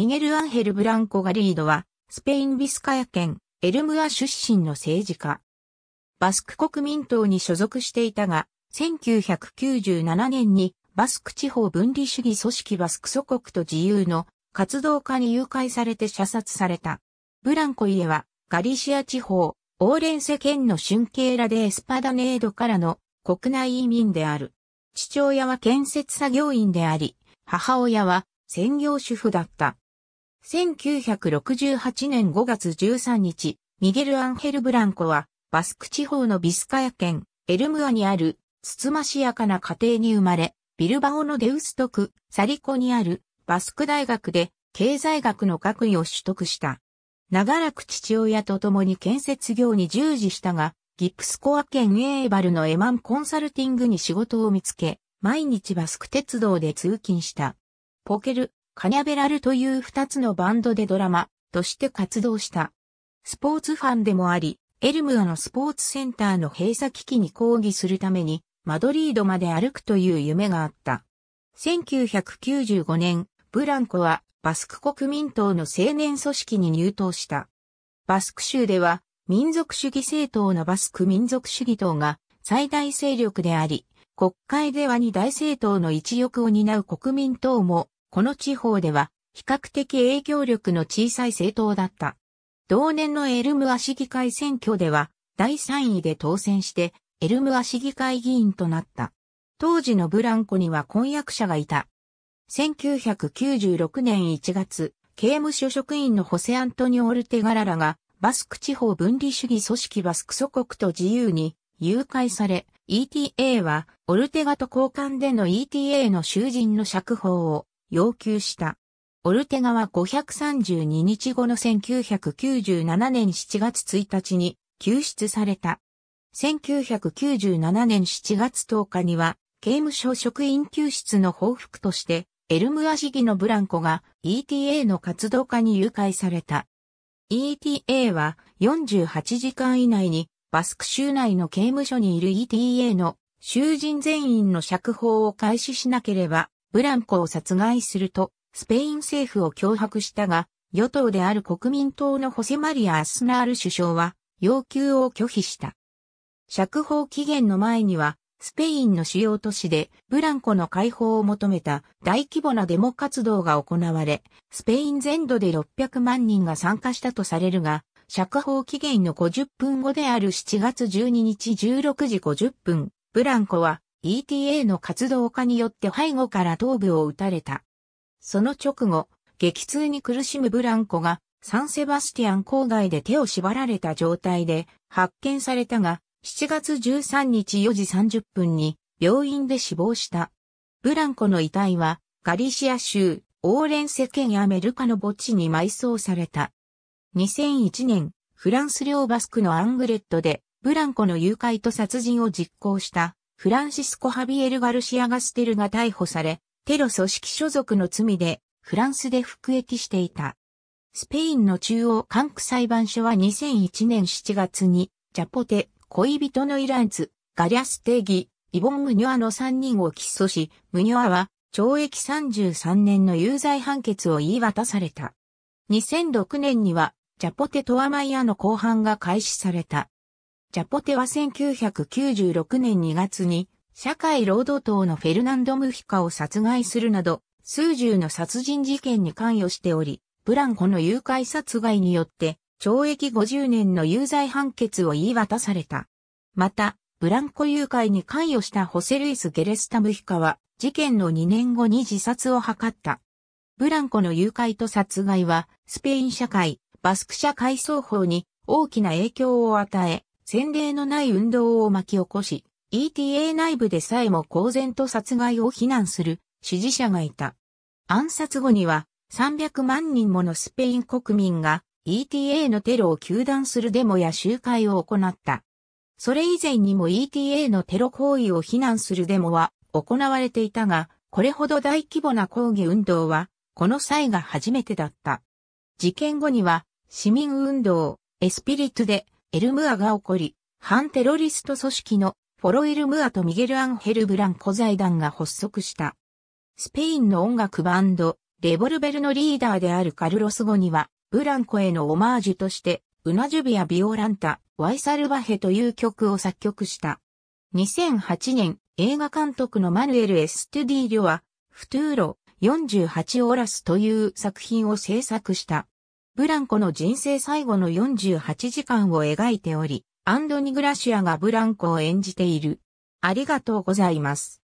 ミゲル・アンヘル・ブランコ・ガリードは、スペイン・ビスカヤ県、エルムア出身の政治家。バスク国民党に所属していたが、1997年にバスク地方分離主義組織バスク祖国と自由の活動家に誘拐されて射殺された。ブランコ家はガリシア地方、オーレンセ県の春慶ラでエスパダネードからの国内移民である。父親は建設作業員であり、母親は専業主婦だった。1968年5月13日、ミゲル・アンヘル・ブランコは、バスク地方のビスカヤ県、エルムアにある、つつましやかな家庭に生まれ、ビルバオのデウストク、サリコにある、バスク大学で、経済学の学位を取得した。長らく父親と共に建設業に従事したが、ギプスコア県エーバルのエマンコンサルティングに仕事を見つけ、毎日バスク鉄道で通勤した。ポケル、カニャベラルという二つのバンドでドラマとして活動した。スポーツファンでもあり、エルムアのスポーツセンターの閉鎖危機に抗議するために、マドリードまで歩くという夢があった。1995年、ブランコはバスク国民党の青年組織に入党した。バスク州では民族主義政党のバスク民族主義党が最大勢力であり、国会では二大政党の一翼を担う国民党もこの地方では比較的影響力の小さい政党だった。同年のエルムア市議会選挙では第3位で当選してエルムア市議会議員となった。当時のブランコには婚約者がいた。1996年1月、刑務所職員のホセアントニオ・オルテガララがバスク地方分離主義組織バスク祖国と自由に誘拐され、ETA はオルテガと交換での ETA の囚人の釈放を要求した。オルテガは532日後の1997年7月1日に救出された。1997年7月10日には、刑務所職員救出の報復として、エルムア市議のブランコが ETA の活動家に誘拐された。ETA は48時間以内にバスク州内の刑務所にいる ETA の囚人全員の釈放を開始しなければブランコを殺害すると、スペイン政府を脅迫したが、与党である国民党のホセマリア・アスナール首相は、要求を拒否した。釈放期限の前には、スペインの主要都市でブランコの解放を求めた大規模なデモ活動が行われ、スペイン全土で600万人が参加したとされるが、釈放期限の50分後である7月12日16時50分、ブランコは ETA の活動家によって背後から頭部を撃たれた。その直後、激痛に苦しむブランコがサンセバスティアン郊外で手を縛られた状態で発見されたが、7月13日4時30分に病院で死亡した。ブランコの遺体はガリシア州オーレンセ県アメルカの墓地に埋葬された。2001年、フランス領バスクのアングレットでブランコの誘拐と殺人を実行したフランシスコ・ハビエル・ガルシア・ガステルが逮捕され、テロ組織所属の罪でフランスで服役していた。スペインの中央管区裁判所は2001年7月に、ジャポテ、恋人のイランツ、ガリャステギ、イボン・ムニョアの3人を起訴し、ムニョアは懲役33年の有罪判決を言い渡された。2006年には、ジャポテ・トアマイアの公判が開始された。チャポテは1996年2月に社会労働党のフェルナンド・ムヒカを殺害するなど数十の殺人事件に関与しており、ブランコの誘拐殺害によって懲役50年の有罪判決を言い渡された。また、ブランコ誘拐に関与したホセルイス・ゲレスタムヒカは、事件の2年後に自殺を図った。ブランコの誘拐と殺害は、スペイン社会、バスク社会双方に大きな影響を与え、先例のない運動を巻き起こし、ETA 内部でさえも公然と殺害を非難する支持者がいた。暗殺後には300万人ものスペイン国民が ETA のテロを求断するデモや集会を行った。それ以前にも ETA のテロ行為を非難するデモは行われていたが、これほど大規模な抗議運動は、この際が初めてだった。事件後には、市民運動、エスピリトで、エルムアが起こり、反テロリスト組織のフォロ・エルムアとミゲル・アンヘル・ブランコ財団が発足した。スペインの音楽バンド、レボルベルのリーダーであるカルロス・ゴには、ブランコへのオマージュとして、ウナジュビア・ビオランタ、ワイサルバヘという曲を作曲した。2008年、映画監督のマヌエル・エストゥディーリョは、フトゥーロ48オーラスという作品を制作した。ブランコの人生最後の48時間を描いており、アンドニ・グラシアがブランコを演じている。ありがとうございます。